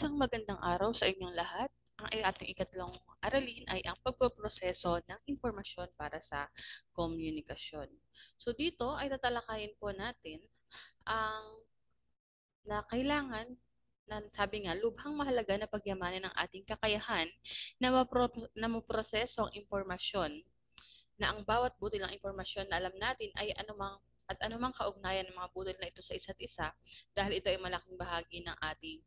Isang magandang araw sa inyong lahat. Ang ating ikatlong aralin ay ang pagpoproseso ng impormasyon para sa komunikasyon. So dito ay tatalakayin po natin ang na kailangan na sabi nga, lubhang mahalaga na pagyamanin ng ating kakayahan na, mapro, na maproseso ang impormasyon na ang bawat butil ng impormasyon na alam natin ay anumang at anumang kaugnayan ng mga butil na ito sa isa't isa dahil ito ay malaking bahagi ng ating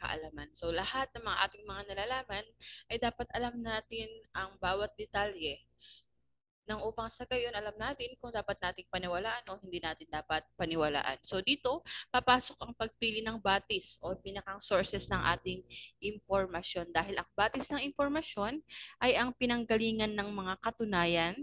kaalaman. So lahat ng mga ating mga nalalaman ay dapat alam natin ang bawat detalye nang upang sa gayon alam natin kung dapat nating paniwalaan o hindi natin dapat paniwalaan. So dito, papasok ang pagpili ng batis o pinakang sources ng ating impormasyon dahil ang batis ng impormasyon ay ang pinanggalingan ng mga katunayan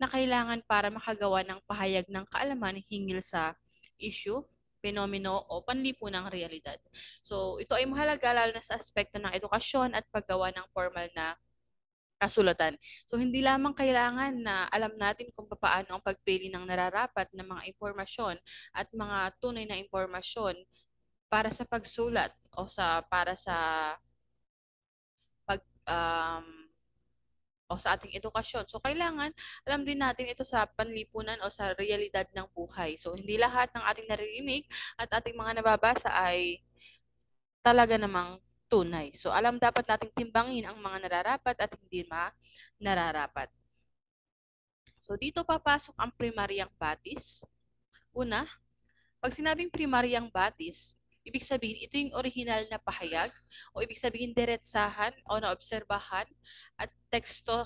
na kailangan para makagawa ng pahayag ng kaalaman hingil sa issue, pinomino o panlipunang realidad. So, ito ay mahalaga lalo na sa aspekto ng edukasyon at paggawa ng formal na kasulatan. So, hindi lamang kailangan na alam natin kung paano ang pagpili ng nararapat na mga impormasyon at mga tunay na impormasyon para sa pagsulat o sa para sa pag um, o sa ating edukasyon. So, kailangan alam din natin ito sa panlipunan o sa realidad ng buhay. So, hindi lahat ng ating naririnig at ating mga nababasa ay talaga namang tunay. So, alam dapat nating timbangin ang mga nararapat at hindi ma nararapat. So, dito papasok ang primaryang batis. Una, pag sinabing primaryang batis, Ibig sabihin, ito yung original na pahayag o ibig sabihin diretsahan o naobserbahan at teksto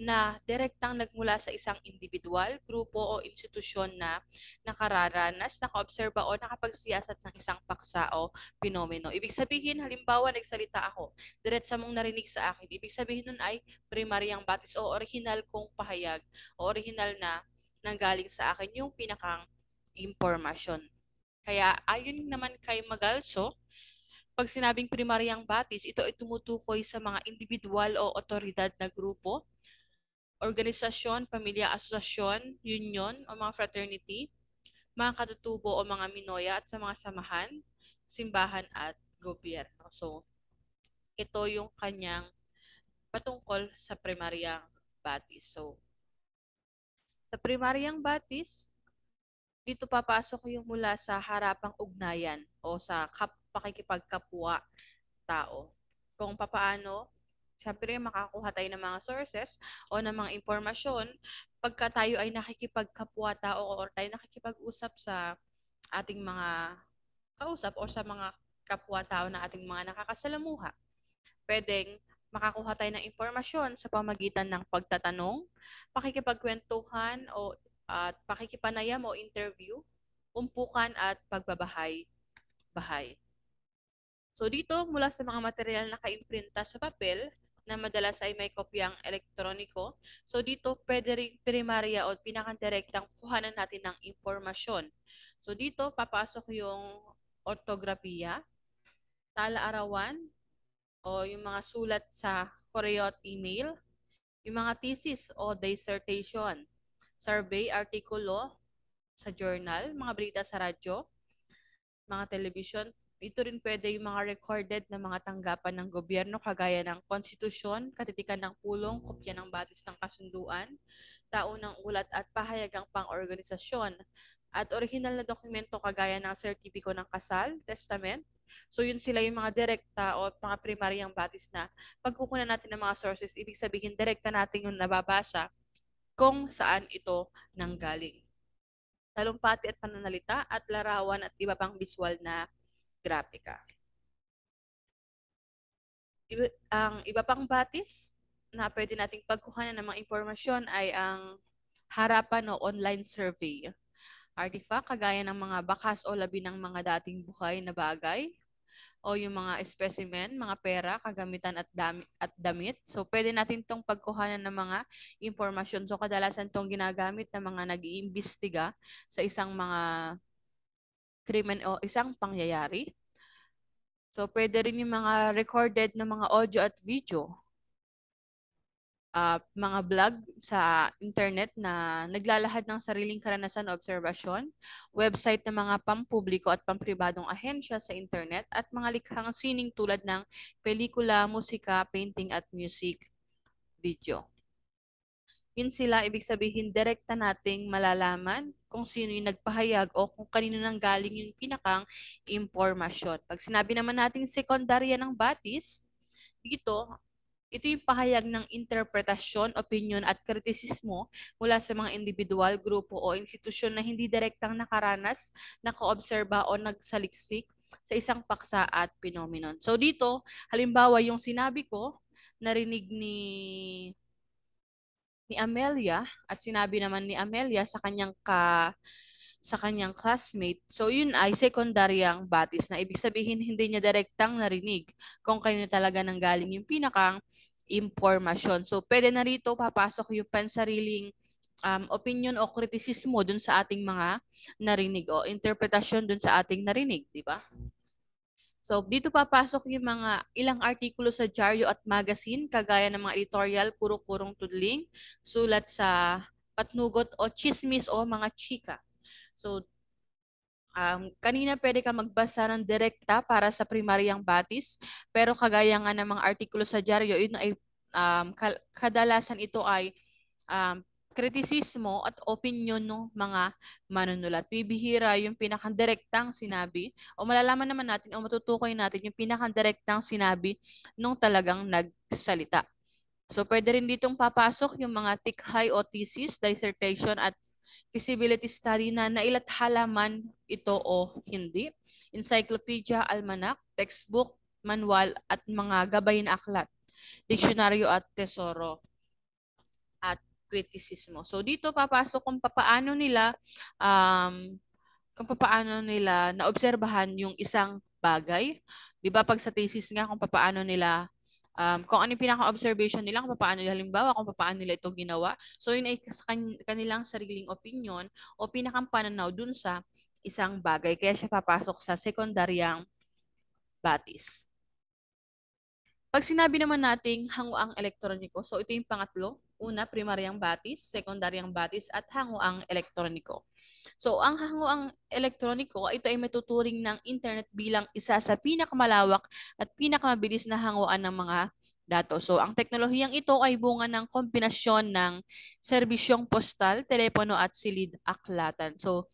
na direktang nagmula sa isang individual, grupo o institusyon na nakararanas, nakaobserba o nakapagsiyasat ng isang paksa o pinomeno. Ibig sabihin, halimbawa nagsalita ako, diretsa mong narinig sa akin. Ibig sabihin nun ay primaryang batis o original kong pahayag o original na nanggaling sa akin yung pinakang impormasyon. Kaya ayon naman kay Magalso, pag sinabing primaryang batis, ito ay tumutukoy sa mga individual o otoridad na grupo, organisasyon, pamilya, asosasyon, union o mga fraternity, mga katutubo o mga minoya at sa mga samahan, simbahan at gobyerno. So, ito yung kanyang patungkol sa primaryang batis. So, sa primaryang batis, dito papasok yung mula sa harapang ugnayan o sa kap pakikipagkapwa tao. Kung papaano, syempre makakuha tayo ng mga sources o ng mga impormasyon pagka tayo ay nakikipagkapwa tao o tayo nakikipag-usap sa ating mga kausap o sa mga kapwa tao na ating mga nakakasalamuha. Pwedeng makakuha tayo ng impormasyon sa pamagitan ng pagtatanong, pakikipagkwentuhan o at pakikipanayam o interview, umpukan at pagbabahay-bahay. So dito, mula sa mga material na kaimprinta sa papel, na madalas ay may kopyang elektroniko. So dito, pwede rin primarya o pinakadirektang kuhanan natin ng impormasyon. So dito, papasok yung ortografiya, talaarawan, o yung mga sulat sa Koreo email, yung mga thesis o dissertation, survey, artikulo sa journal, mga balita sa radyo, mga television. Ito rin pwede yung mga recorded na mga tanggapan ng gobyerno kagaya ng konstitusyon, katitikan ng pulong, kopya ng batis ng kasunduan, taunang ulat at pahayagang pang-organisasyon, at original na dokumento kagaya ng sertipiko ng kasal, testament, So yun sila yung mga direkta o mga primaryang batis na pagkukunan natin ng mga sources, ibig sabihin direkta natin yung nababasa kung saan ito nanggaling. Talumpati at pananalita at larawan at iba pang visual na grafika. ang iba pang batis na pwede nating pagkuhanan ng mga impormasyon ay ang harapan o online survey. Artifact kagaya ng mga bakas o labi ng mga dating buhay na bagay, o yung mga specimen, mga pera, kagamitan at, dami, at damit. So, pwede natin itong pagkuhanan ng mga impormasyon. So, kadalasan itong ginagamit ng mga nag iimbestiga sa isang mga krimen o isang pangyayari. So, pwede rin yung mga recorded ng mga audio at video uh, mga blog sa internet na naglalahad ng sariling karanasan o obserbasyon, website ng mga pampubliko at pampribadong ahensya sa internet at mga likhang sining tulad ng pelikula, musika, painting at music video. Yun sila, ibig sabihin, direkta nating malalaman kung sino yung nagpahayag o kung kanino nang galing yung pinakang impormasyon. Pag sinabi naman natin sekundarya ng batis, dito, ito yung pahayag ng interpretasyon, opinion at kritisismo mula sa mga individual, grupo o institusyon na hindi direktang nakaranas, nakaobserba o nagsaliksik sa isang paksa at phenomenon. So dito, halimbawa yung sinabi ko, narinig ni ni Amelia at sinabi naman ni Amelia sa kanyang ka sa kanyang classmate. So yun ay sekundaryang batis na ibig sabihin hindi niya direktang narinig kung kanino talaga nanggaling yung pinakang impormasyon. So pwede na rito papasok yung pansariling um, opinion o kritisismo dun sa ating mga narinig o interpretasyon dun sa ating narinig, di ba? So dito papasok yung mga ilang artikulo sa dyaryo at magazine kagaya ng mga editorial, puro-purong tudling, sulat sa patnugot o chismis o mga chika. So Um, kanina pwede ka magbasa ng direkta para sa primaryang batis, pero kagaya nga ng mga artikulo sa dyaryo, ito ay um, kadalasan ito ay um, kritisismo at opinion ng mga manunulat. Bibihira yung direktang sinabi o malalaman naman natin o matutukoy natin yung direktang sinabi nung talagang nagsalita. So pwede rin ditong papasok yung mga tikhay o thesis, dissertation at feasibility study na nailathalaman ito o hindi, encyclopedia, almanac, textbook, manual at mga gabay na aklat, diksyonaryo at tesoro at kritisismo. So dito papasok kung paano nila um, kung paano nila naobserbahan yung isang bagay. 'Di ba pag sa thesis nga kung paano nila um, kung ano yung pinaka-observation nila, kung paano halimbawa, kung paano nila ito ginawa. So yun ay kanilang sariling opinion o pinakang pananaw dun sa isang bagay. Kaya siya papasok sa sekundaryang batis. Pag sinabi naman nating hanguang elektroniko, so ito yung pangatlo. Una, primaryang batis, sekundaryang batis, at hanguang elektroniko. So, ang hanguang elektroniko, ito ay matuturing ng internet bilang isa sa pinakamalawak at pinakamabilis na hanguan ng mga dato. So, ang teknolohiyang ito ay bunga ng kombinasyon ng serbisyong postal, telepono at silid aklatan. So,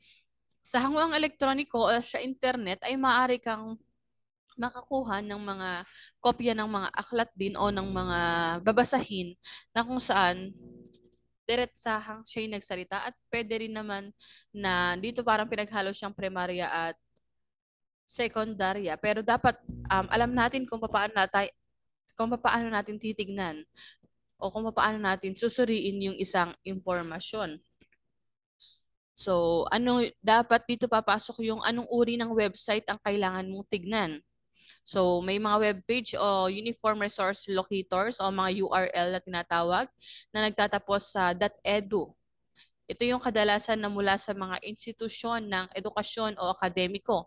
sa hanguang elektroniko o eh, sa internet ay maaari kang makakuha ng mga kopya ng mga aklat din o ng mga babasahin na kung saan diretsahang siya yung nagsalita at pwede rin naman na dito parang pinaghalo siyang primarya at secondarya. Pero dapat um, alam natin kung paano natin kung paano natin titignan o kung paano natin susuriin yung isang impormasyon. So, ano dapat dito papasok yung anong uri ng website ang kailangan mong tignan? So, may mga webpage o uniform resource locators o mga URL na tinatawag na nagtatapos sa .edu. Ito yung kadalasan na mula sa mga institusyon ng edukasyon o akademiko.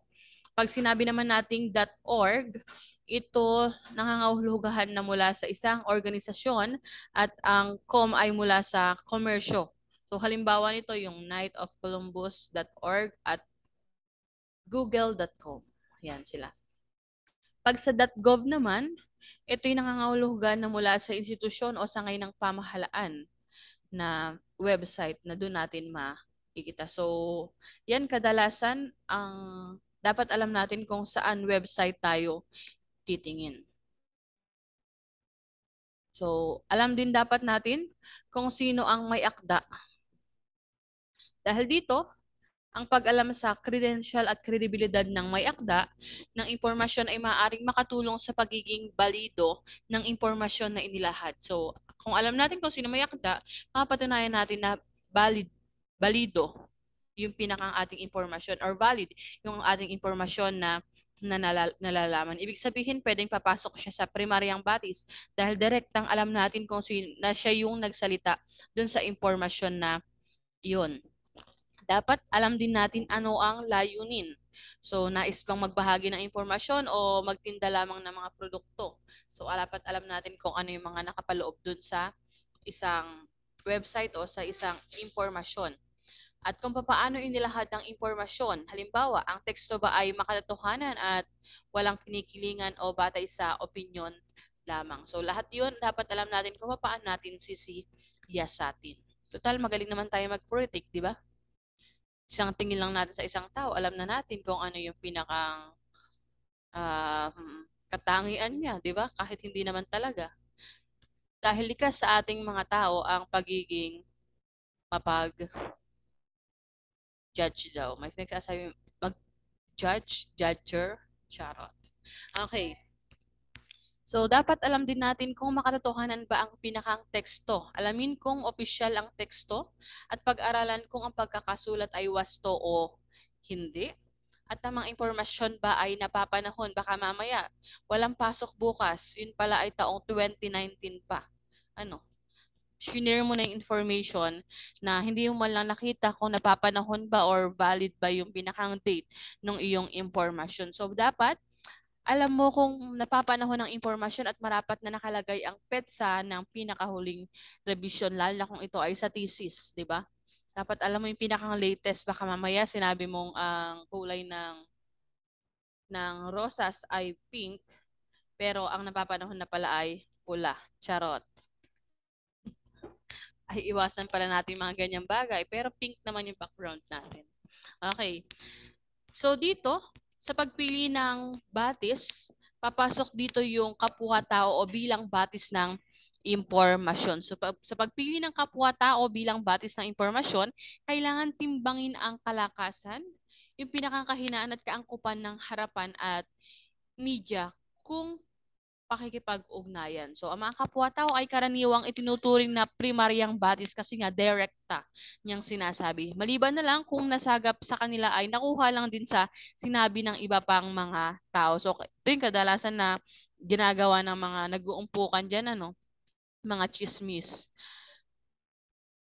Pag sinabi naman nating .org, ito nangangahulugahan na mula sa isang organisasyon at ang com ay mula sa komersyo. So halimbawa nito yung nightofcolumbus.org at google.com. Yan sila. Pag sa .gov naman, ito'y nangangahulugan na mula sa institusyon o sangay ng pamahalaan na website na doon natin makikita. So, yan kadalasan ang dapat alam natin kung saan website tayo titingin. So, alam din dapat natin kung sino ang may akda. Dahil dito, ang pag-alam sa credential at kredibilidad ng may akda ng impormasyon ay maaaring makatulong sa pagiging balido ng impormasyon na inilahad. So, kung alam natin kung sino may akda, mapatunayan natin na valid, balido yung pinakang ating impormasyon or valid yung ating impormasyon na na nalalaman. Ibig sabihin, pwedeng papasok siya sa primaryang batis dahil direktang alam natin kung sino, na siya yung nagsalita dun sa impormasyon na yun dapat alam din natin ano ang layunin. So, nais pang magbahagi ng impormasyon o magtinda lamang ng mga produkto. So, dapat alam natin kung ano yung mga nakapaloob dun sa isang website o sa isang impormasyon. At kung paano inilahad ng impormasyon. Halimbawa, ang teksto ba ay makatotohanan at walang kinikilingan o batay sa opinion lamang. So lahat yun, dapat alam natin kung paano natin sisiyasatin. Total, magaling naman tayo mag-critic, di ba? isang tingin lang natin sa isang tao, alam na natin kung ano yung pinakang uh, katangian niya, di ba? Kahit hindi naman talaga. Dahil likas sa ating mga tao ang pagiging mapag judge daw. May nagsasabi, mag-judge, judger, charot. Okay. So, dapat alam din natin kung makatotohanan ba ang pinakang teksto. Alamin kung opisyal ang teksto at pag-aralan kung ang pagkakasulat ay wasto o hindi. At tamang impormasyon ba ay napapanahon? Baka mamaya, walang pasok bukas. Yun pala ay taong 2019 pa. Ano? Shinare mo na yung information na hindi mo man lang nakita kung napapanahon ba or valid ba yung pinakang date ng iyong information. So, dapat alam mo kung napapanahon ng impormasyon at marapat na nakalagay ang petsa ng pinakahuling revision lalo na kung ito ay sa thesis, 'di ba? Dapat alam mo yung pinakang latest baka mamaya sinabi mong ang kulay ng ng rosas ay pink pero ang napapanahon na pala ay pula. Charot. ay iwasan pala natin mga ganyang bagay pero pink naman yung background natin. Okay. So dito, sa pagpili ng batis, papasok dito yung kapwa-tao o bilang batis ng impormasyon. So pag, sa pagpili ng kapwa-tao bilang batis ng impormasyon, kailangan timbangin ang kalakasan, yung pinakakahinaan at kaangkupan ng harapan at media kung pakikipag-ugnayan. So, ang mga kapwa-tao ay karaniwang itinuturing na primaryang batis kasi nga direkta niyang sinasabi. Maliban na lang kung nasagap sa kanila ay nakuha lang din sa sinabi ng iba pang mga tao. So, ito yung kadalasan na ginagawa ng mga nag-uumpukan dyan, ano, mga chismis.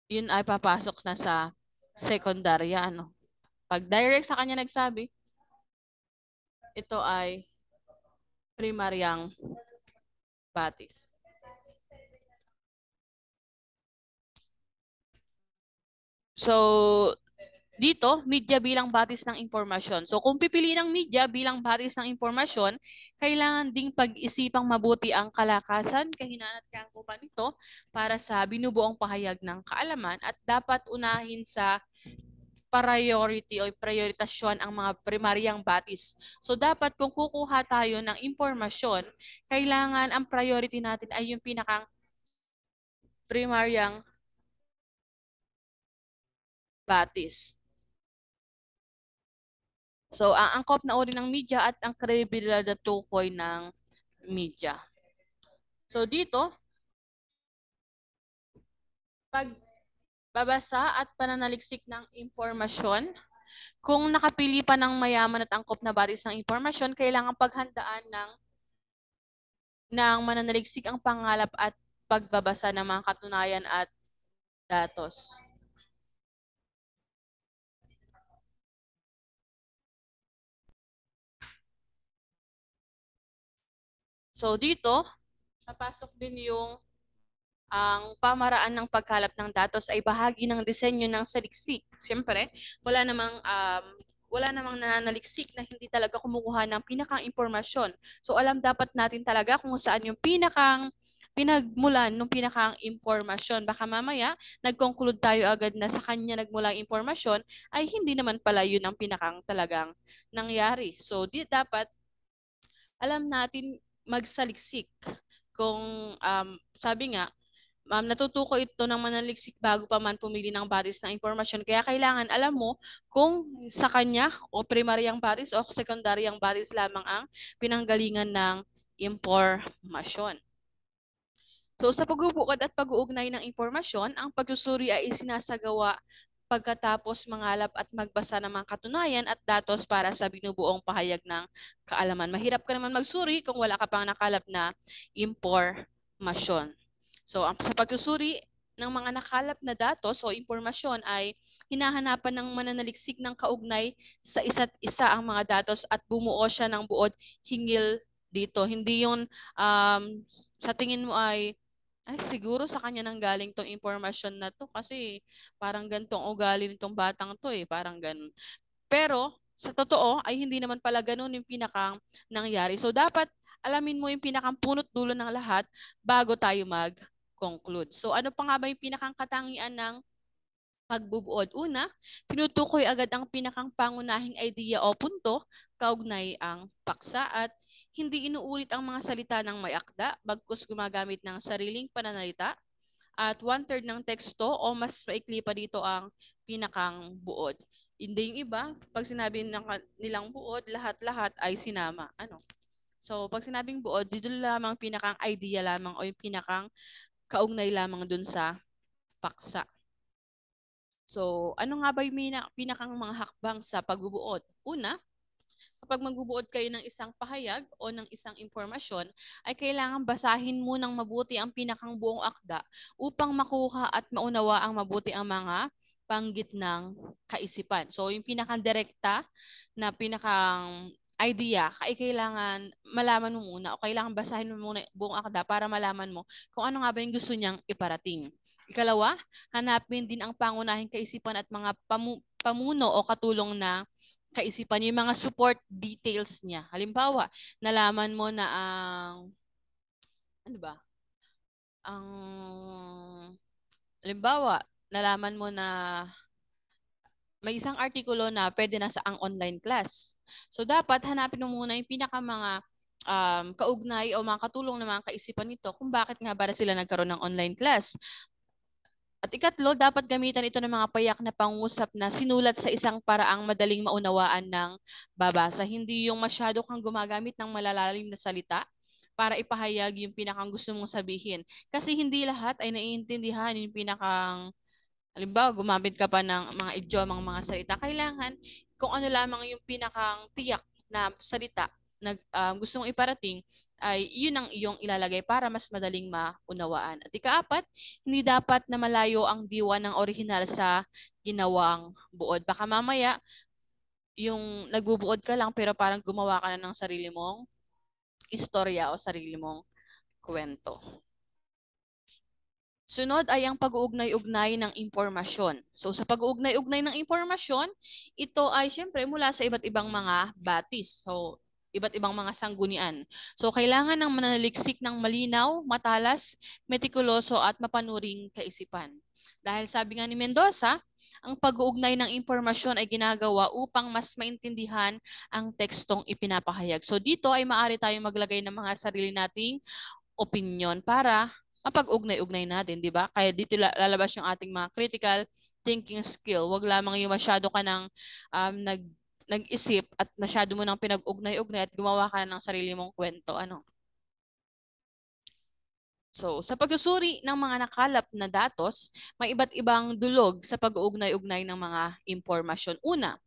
Yun ay papasok na sa sekundarya, ano. Pag direct sa kanya nagsabi, ito ay primaryang bodies. So, dito, media bilang batis ng impormasyon. So kung pipili ng media bilang batis ng impormasyon, kailangan ding pag-isipang mabuti ang kalakasan, kahinaan at kaangkupan nito para sa binubuong pahayag ng kaalaman at dapat unahin sa priority o prioritasyon ang mga primaryang batis. So dapat kung kukuha tayo ng impormasyon, kailangan ang priority natin ay yung pinakang primaryang batis. So ang angkop na uri ng media at ang kredibilidad na tukoy ng media. So dito, pag babasa at pananaliksik ng impormasyon. Kung nakapili pa ng mayaman at angkop na baris ng impormasyon, kailangan paghandaan ng ng mananaliksik ang pangalap at pagbabasa ng mga katunayan at datos. So dito, napasok din yung ang pamaraan ng pagkalap ng datos ay bahagi ng disenyo ng saliksik. Siyempre, wala namang um, wala namang nananaliksik na hindi talaga kumukuha ng pinakang impormasyon. So alam dapat natin talaga kung saan yung pinakang pinagmulan ng pinakang impormasyon. Baka mamaya, nag-conclude tayo agad na sa kanya nagmula ang impormasyon, ay hindi naman pala yun ang pinakang talagang nangyari. So, di dapat alam natin magsaliksik kung um, sabi nga, um, natutuko ito ng manaliksik bago pa man pumili ng batis ng impormasyon. Kaya kailangan alam mo kung sa kanya o primaryang batis o sekundaryang batis lamang ang pinanggalingan ng impormasyon. So sa pagbubukod at pag-uugnay ng impormasyon, ang pagsusuri ay sinasagawa pagkatapos mangalap at magbasa ng mga katunayan at datos para sa binubuong pahayag ng kaalaman. Mahirap ka naman magsuri kung wala ka pang nakalap na impormasyon. So ang, sa pagsusuri ng mga nakalap na datos o impormasyon ay hinahanapan ng mananaliksik ng kaugnay sa isa't isa ang mga datos at bumuo siya ng buod hingil dito. Hindi yun um, sa tingin mo ay ay siguro sa kanya nang galing tong impormasyon na to kasi parang gantong ugali nitong batang to eh, parang ganun. Pero sa totoo ay hindi naman pala ganun yung pinakang nangyari. So dapat alamin mo yung pinakang punot dulo ng lahat bago tayo mag conclude. So ano pa nga ba yung pinakang katangian ng pagbubuod? Una, tinutukoy agad ang pinakang pangunahing idea o punto, kaugnay ang paksa at hindi inuulit ang mga salita ng may akda, bagkus gumagamit ng sariling pananalita at one-third ng teksto o mas maikli pa dito ang pinakang buod. Hindi yung iba, pag sinabi nilang buod, lahat-lahat ay sinama. Ano? So, pag sinabing buod, dito lamang pinakang idea lamang o yung pinakang kaugnay lamang dun sa paksa. So, ano nga ba yung pinakang mga hakbang sa pagbubuod? Una, kapag magbubuod kayo ng isang pahayag o ng isang impormasyon, ay kailangan basahin mo munang mabuti ang pinakang buong akda upang makuha at maunawa ang mabuti ang mga panggit ng kaisipan. So, yung pinakang direkta na pinakang idea, ay eh, kailangan malaman mo muna o kailangan basahin mo muna buong akda para malaman mo kung ano nga ba yung gusto niyang iparating. Ikalawa, hanapin din ang pangunahing kaisipan at mga pamu- pamuno o katulong na kaisipan, yung mga support details niya. Halimbawa, nalaman mo na ang, uh, ano ba, ang, halimbawa, nalaman mo na may isang artikulo na pwede na sa ang online class. So dapat hanapin mo muna yung pinaka mga um, kaugnay o mga katulong na mga kaisipan nito kung bakit nga para sila nagkaroon ng online class. At ikatlo, dapat gamitan ito ng mga payak na pangusap na sinulat sa isang paraang madaling maunawaan ng babasa. Hindi yung masyado kang gumagamit ng malalalim na salita para ipahayag yung pinakang gusto mong sabihin. Kasi hindi lahat ay naiintindihan yung pinakang Halimbawa, gumamit ka pa ng mga idiomang mga salita. Kailangan kung ano lamang yung pinakang tiyak na salita na um, gusto mong iparating ay yun ang iyong ilalagay para mas madaling maunawaan. At ikaapat, hindi dapat na malayo ang diwa ng orihinal sa ginawang buod. Baka mamaya, yung nagbubuod ka lang pero parang gumawa ka na ng sarili mong istorya o sarili mong kwento. Sunod ay ang pag-uugnay-ugnay ng impormasyon. So sa pag-uugnay-ugnay ng impormasyon, ito ay siyempre mula sa iba't ibang mga batis. So iba't ibang mga sanggunian. So kailangan ng manaliksik ng malinaw, matalas, metikuloso at mapanuring kaisipan. Dahil sabi nga ni Mendoza, ang pag-uugnay ng impormasyon ay ginagawa upang mas maintindihan ang tekstong ipinapahayag. So dito ay maaari tayong maglagay ng mga sarili nating opinion para mapag-ugnay-ugnay natin, di ba? Kaya dito lalabas yung ating mga critical thinking skill. Huwag lamang yung masyado ka nang um, nag, nag-isip at masyado mo nang pinag-ugnay-ugnay at gumawa ka ng sarili mong kwento. Ano? So, sa pagsusuri ng mga nakalap na datos, may iba't ibang dulog sa pag ugnay ugnay ng mga impormasyon. Una,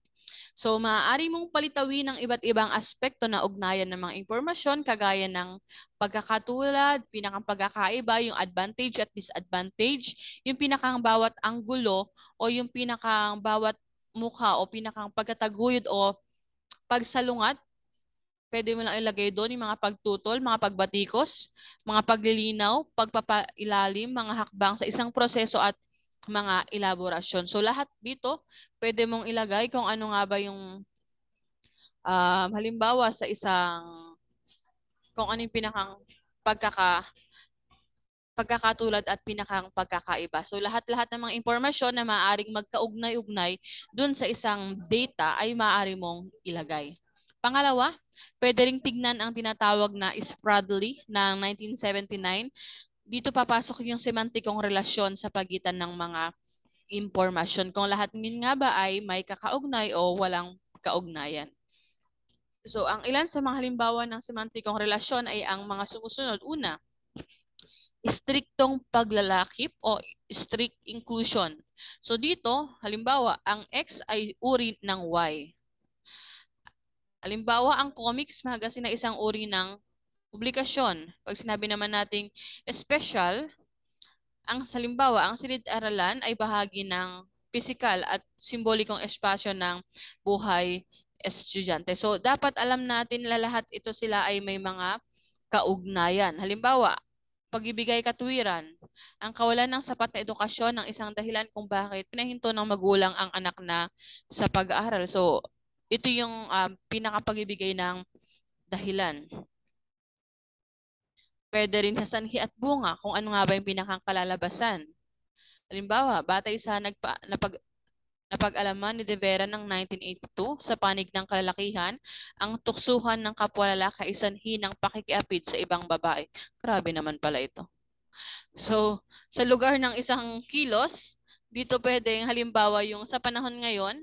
So maaari mong palitawin ang iba't ibang aspekto na ugnayan ng mga impormasyon kagaya ng pagkakatulad, pinakang pagkakaiba, yung advantage at disadvantage, yung pinakang bawat anggulo o yung pinakang bawat mukha o pinakang pagkataguyod o pagsalungat pwede mo lang ilagay doon yung mga pagtutol, mga pagbatikos, mga paglilinaw, pagpapailalim, mga hakbang sa isang proseso at mga elaborasyon. So lahat dito, pwede mong ilagay kung ano nga ba yung uh, halimbawa sa isang kung ano yung pinakang pagkaka pagkakatulad at pinakang pagkakaiba. So lahat-lahat ng mga impormasyon na maaaring magkaugnay-ugnay dun sa isang data ay maaari mong ilagay. Pangalawa, pwede ring tignan ang tinatawag na Spradley ng 1979 dito papasok yung semantikong relasyon sa pagitan ng mga impormasyon. Kung lahat ngayon nga ba ay may kakaugnay o walang kaugnayan. So, ang ilan sa mga halimbawa ng semantikong relasyon ay ang mga sumusunod. Una, striktong paglalakip o strict inclusion. So dito, halimbawa, ang X ay uri ng Y. Halimbawa, ang comics mahagasin na isang uri ng Publikasyon. Pag sinabi naman nating special, ang salimbawa, ang silid-aralan ay bahagi ng physical at simbolikong espasyo ng buhay estudyante. So, dapat alam natin na lahat ito sila ay may mga kaugnayan. Halimbawa, pagibigay katwiran, ang kawalan ng sapat na edukasyon ang isang dahilan kung bakit pinahinto ng magulang ang anak na sa pag-aaral. So, ito yung um, ah, pinakapagbibigay ng dahilan. Pwede rin sanhi at bunga kung ano nga ba yung pinakang kalalabasan. Halimbawa, batay sa nagpa, napag, Napag-alaman ni De Vera ng 1982 sa panig ng kalalakihan ang tuksuhan ng kapwa lalaki ay sanhi ng pakikiapid sa ibang babae. Grabe naman pala ito. So, sa lugar ng isang kilos, dito pwedeng halimbawa yung sa panahon ngayon,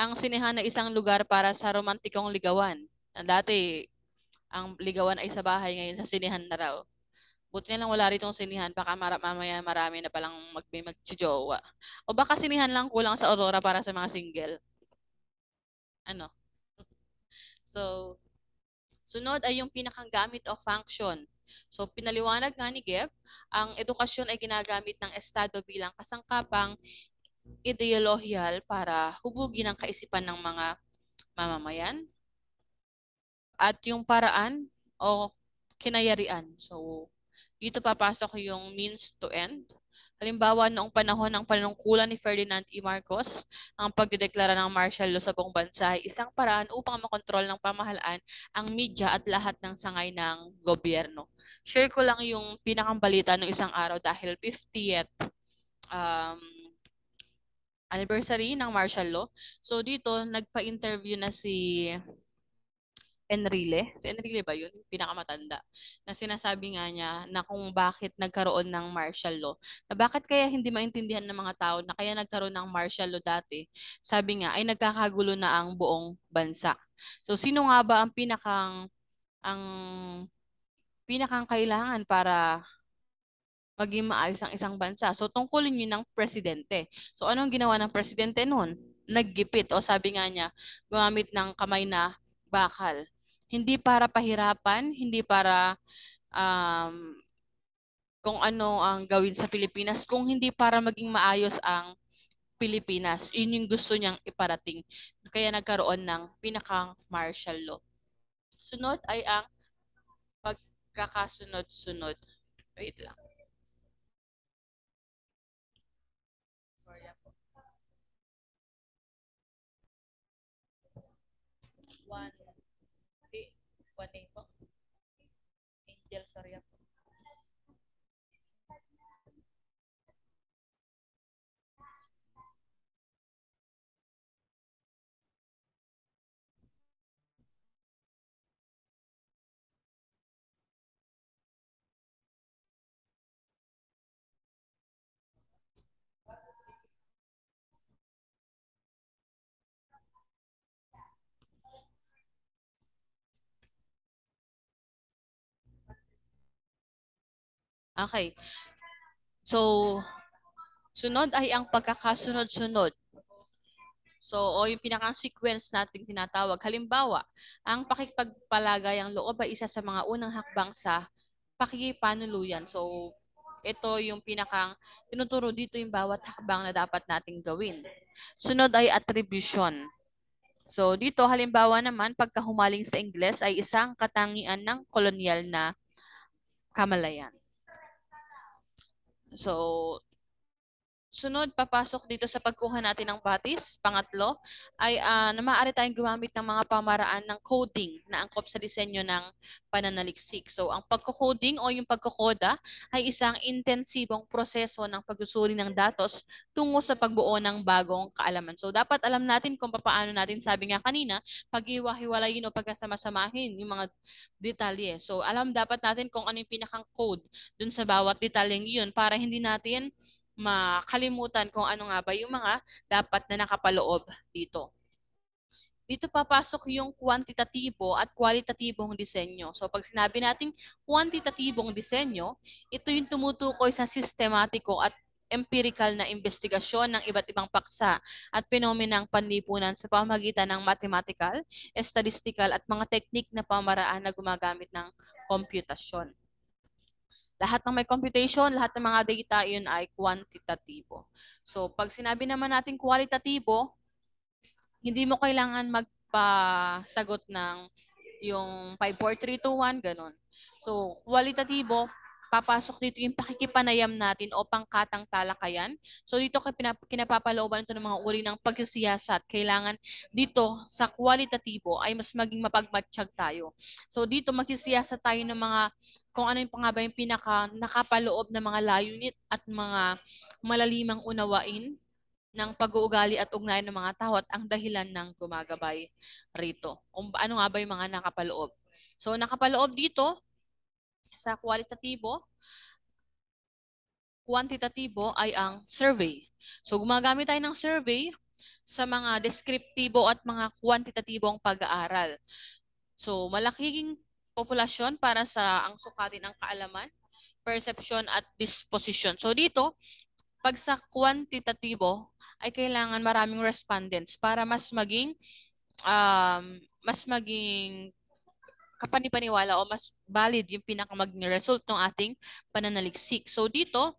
ang sinehan na isang lugar para sa romantikong ligawan. Dati, ang ligawan ay sa bahay ngayon sa sinihan na raw. Buti na lang wala rito sinihan, baka mara- mamaya marami na palang mag magjojowa. O baka sinihan lang kulang sa Aurora para sa mga single. Ano? So, sunod ay yung pinakang gamit o function. So, pinaliwanag nga ni Geb, ang edukasyon ay ginagamit ng Estado bilang kasangkapang ideolohiyal para hubugin ang kaisipan ng mga mamamayan, at yung paraan o kinayarian. So, dito papasok yung means to end. Halimbawa, noong panahon ng panungkulan ni Ferdinand E. Marcos, ang pagdedeklara ng martial law sa buong bansa ay isang paraan upang makontrol ng pamahalaan ang media at lahat ng sangay ng gobyerno. Share ko lang yung pinakambalita ng isang araw dahil 50th um, anniversary ng martial law. So dito, nagpa-interview na si Enrile. Si Enrile ba yun? Pinakamatanda. Na sinasabi nga niya na kung bakit nagkaroon ng martial law. Na bakit kaya hindi maintindihan ng mga tao na kaya nagkaroon ng martial law dati. Sabi nga, ay nagkakagulo na ang buong bansa. So, sino nga ba ang pinakang ang pinakang kailangan para maging maayos ang isang bansa. So, tungkulin yun ng presidente. So, anong ginawa ng presidente noon? Naggipit. O sabi nga niya, gumamit ng kamay na bakal. Hindi para pahirapan, hindi para um, kung ano ang gawin sa Pilipinas, kung hindi para maging maayos ang Pilipinas. Yun yung gusto niyang iparating. Kaya nagkaroon ng pinakang martial law. Sunod ay ang pagkakasunod-sunod. Wait lang. Jalsar ya Okay. So, sunod ay ang pagkakasunod-sunod. So, o yung pinakang sequence natin tinatawag. Halimbawa, ang pakikipagpalagay ang loob ay isa sa mga unang hakbang sa pakikipanuluyan. So, ito yung pinakang tinuturo dito yung bawat hakbang na dapat nating gawin. Sunod ay attribution. So, dito halimbawa naman, pagkahumaling sa Ingles ay isang katangian ng kolonyal na kamalayan. So Sunod, papasok dito sa pagkuha natin ng batis, pangatlo, ay uh, na maaari tayong gumamit ng mga pamaraan ng coding na angkop sa disenyo ng pananaliksik. So, ang pagko-coding o yung pagkokoda ay isang intensibong proseso ng pagsusuri ng datos tungo sa pagbuo ng bagong kaalaman. So, dapat alam natin kung paano natin, sabi nga kanina, pag-iwahiwalayin o pagkasama-samahin yung mga detalye. So, alam dapat natin kung ano yung pinakang code dun sa bawat detalyeng yun para hindi natin makalimutan kung ano nga ba yung mga dapat na nakapaloob dito. Dito papasok yung kwantitatibo at kwalitatibong disenyo. So pag sinabi nating kwantitatibong disenyo, ito yung tumutukoy sa sistematiko at empirical na investigasyon ng iba't ibang paksa at penomenang panlipunan sa pamagitan ng mathematical, statistical at mga teknik na pamaraan na gumagamit ng komputasyon. Lahat ng may computation, lahat ng mga data, yun ay kwantitatibo. So, pag sinabi naman natin kwalitatibo, hindi mo kailangan magpasagot ng yung 5, 4, 3, 2, 1, ganun. So, kwalitatibo, papasok dito yung pakikipanayam natin o pangkatang talakayan. So dito kinapapalooban ito ng mga uri ng pagsisiyasat. Kailangan dito sa kwalitatibo ay mas maging mapagmatsyag tayo. So dito magsisiyasat tayo ng mga kung ano yung pangaba yung pinaka nakapaloob ng mga layunit at mga malalimang unawain ng pag-uugali at ugnayan ng mga tao at ang dahilan ng gumagabay rito. Kung ano nga ba yung mga nakapaloob. So nakapaloob dito sa kwalitatibo, kwantitatibo ay ang survey. So gumagamit tayo ng survey sa mga deskriptibo at mga kwantitatibong pag-aaral. So malaking populasyon para sa ang sukatin ng kaalaman, perception at disposition. So dito, pag sa kwantitatibo ay kailangan maraming respondents para mas maging um, mas maging kapanipaniwala o mas valid yung pinakamaging result ng ating pananaliksik. So dito,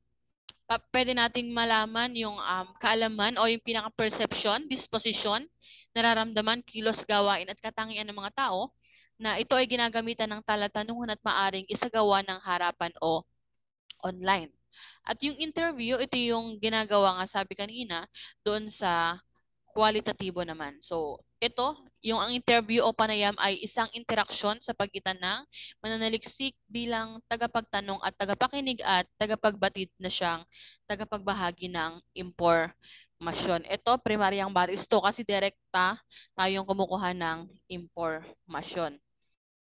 pwede nating malaman yung um, kaalaman o yung pinaka-perception, disposition, nararamdaman, kilos, gawain at katangian ng mga tao na ito ay ginagamitan ng talatanungan at maaring isagawa ng harapan o online. At yung interview, ito yung ginagawa nga sabi kanina doon sa kwalitatibo naman. So, ito, yung ang interview o panayam ay isang interaksyon sa pagitan ng mananaliksik bilang tagapagtanong at tagapakinig at tagapagbatid na siyang tagapagbahagi ng impormasyon. Ito, primaryang baris to kasi direkta tayong kumukuha ng impormasyon.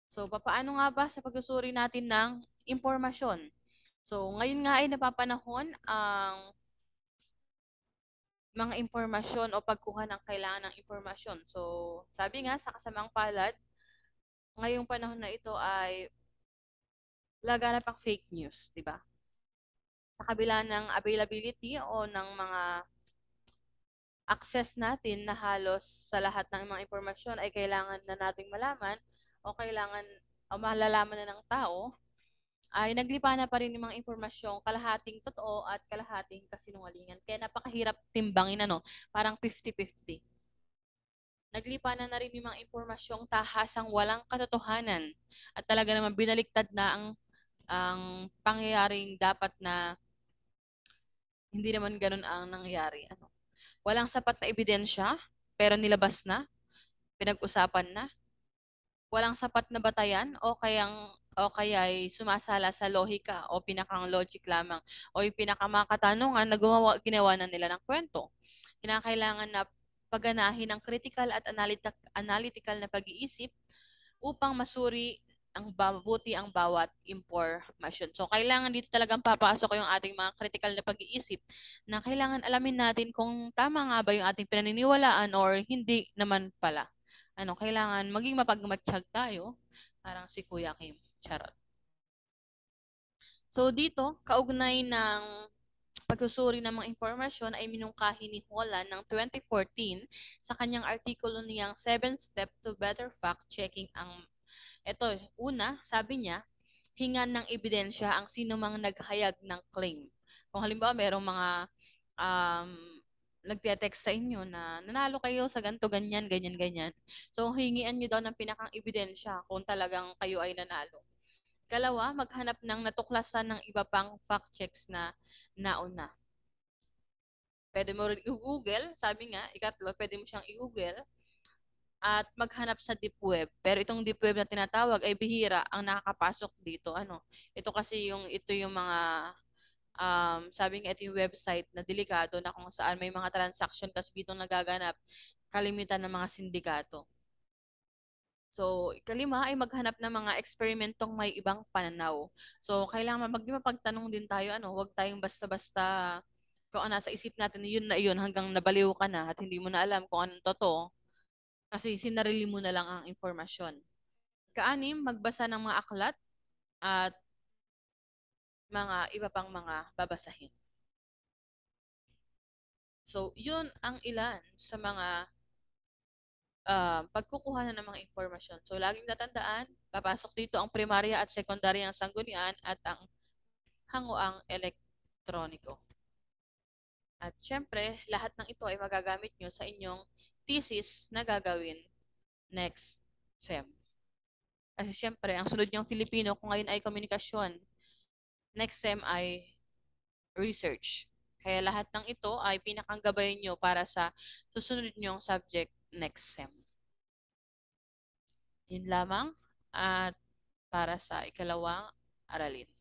So, paano nga ba sa pagsusuri natin ng impormasyon? So, ngayon nga ay napapanahon ang mga impormasyon o pagkuha ng kailangan ng impormasyon. So, sabi nga sa kasamang palad, ngayong panahon na ito ay laganap ang fake news, di ba? Sa kabila ng availability o ng mga access natin na halos sa lahat ng mga impormasyon ay kailangan na nating malaman o kailangan o malalaman na ng tao ay naglipa na pa rin yung mga impormasyong kalahating totoo at kalahating kasinungalingan. Kaya napakahirap timbangin ano, parang 50-50. Naglipa na na rin yung mga impormasyong tahasang walang katotohanan at talaga naman binaliktad na ang ang pangyayaring dapat na hindi naman ganun ang nangyari. Ano? Walang sapat na ebidensya, pero nilabas na, pinag-usapan na. Walang sapat na batayan o kayang o kaya ay sumasala sa lohika o pinakang logic lamang o yung pinakamang katanungan na gumawa, ginawa na nila ng kwento. Kinakailangan na paganahin ang critical at analytical na pag-iisip upang masuri ang mabuti ang bawat information. So, kailangan dito talagang papasok yung ating mga critical na pag-iisip na kailangan alamin natin kung tama nga ba yung ating pinaniniwalaan or hindi naman pala. Ano, kailangan maging mapagmatsyag tayo, parang si Kuya Kim. Charot. So dito, kaugnay ng pagsusuri ng mga impormasyon ay minungkahi ni Holland ng 2014 sa kanyang artikulo niyang 7 Step to Better Fact-Checking ang ito, una, sabi niya, hingan ng ebidensya ang sino mang naghayag ng claim. Kung halimbawa, merong mga um, nagte-text sa inyo na nanalo kayo sa ganto ganyan, ganyan, ganyan. So, hingian niyo daw ng pinakang ebidensya kung talagang kayo ay nanalo. Kalawa, maghanap ng natuklasan ng iba pang fact checks na nauna. Pwede mo rin i-google, sabi nga, ikatlo, pwede mo siyang i-google at maghanap sa deep web. Pero itong deep web na tinatawag ay bihira ang nakakapasok dito. Ano? Ito kasi yung ito yung mga um, sabi nga ito yung website na delikado na kung saan may mga transaction kasi dito nagaganap kalimitan ng mga sindikato. So, ikalima ay maghanap ng mga eksperimentong may ibang pananaw. So, kailangan mag mapagtanong din tayo, ano, huwag tayong basta-basta kung ano sa isip natin, yun na yun hanggang nabaliw ka na at hindi mo na alam kung anong totoo kasi sinarili mo na lang ang impormasyon. Kaanim, magbasa ng mga aklat at mga iba pang mga babasahin. So, yun ang ilan sa mga uh, pagkukuha na ng mga impormasyon. So, laging natandaan, papasok dito ang primarya at sekundarya ang sanggunian at ang hangoang elektroniko. At syempre, lahat ng ito ay magagamit nyo sa inyong thesis na gagawin next SEM. Kasi syempre, ang sunod niyong Filipino kung ngayon ay komunikasyon, Next SEM ay research. Kaya lahat ng ito ay pinakanggabayan nyo para sa susunod nyong subject next SEM. Yun lamang at para sa ikalawang aralin.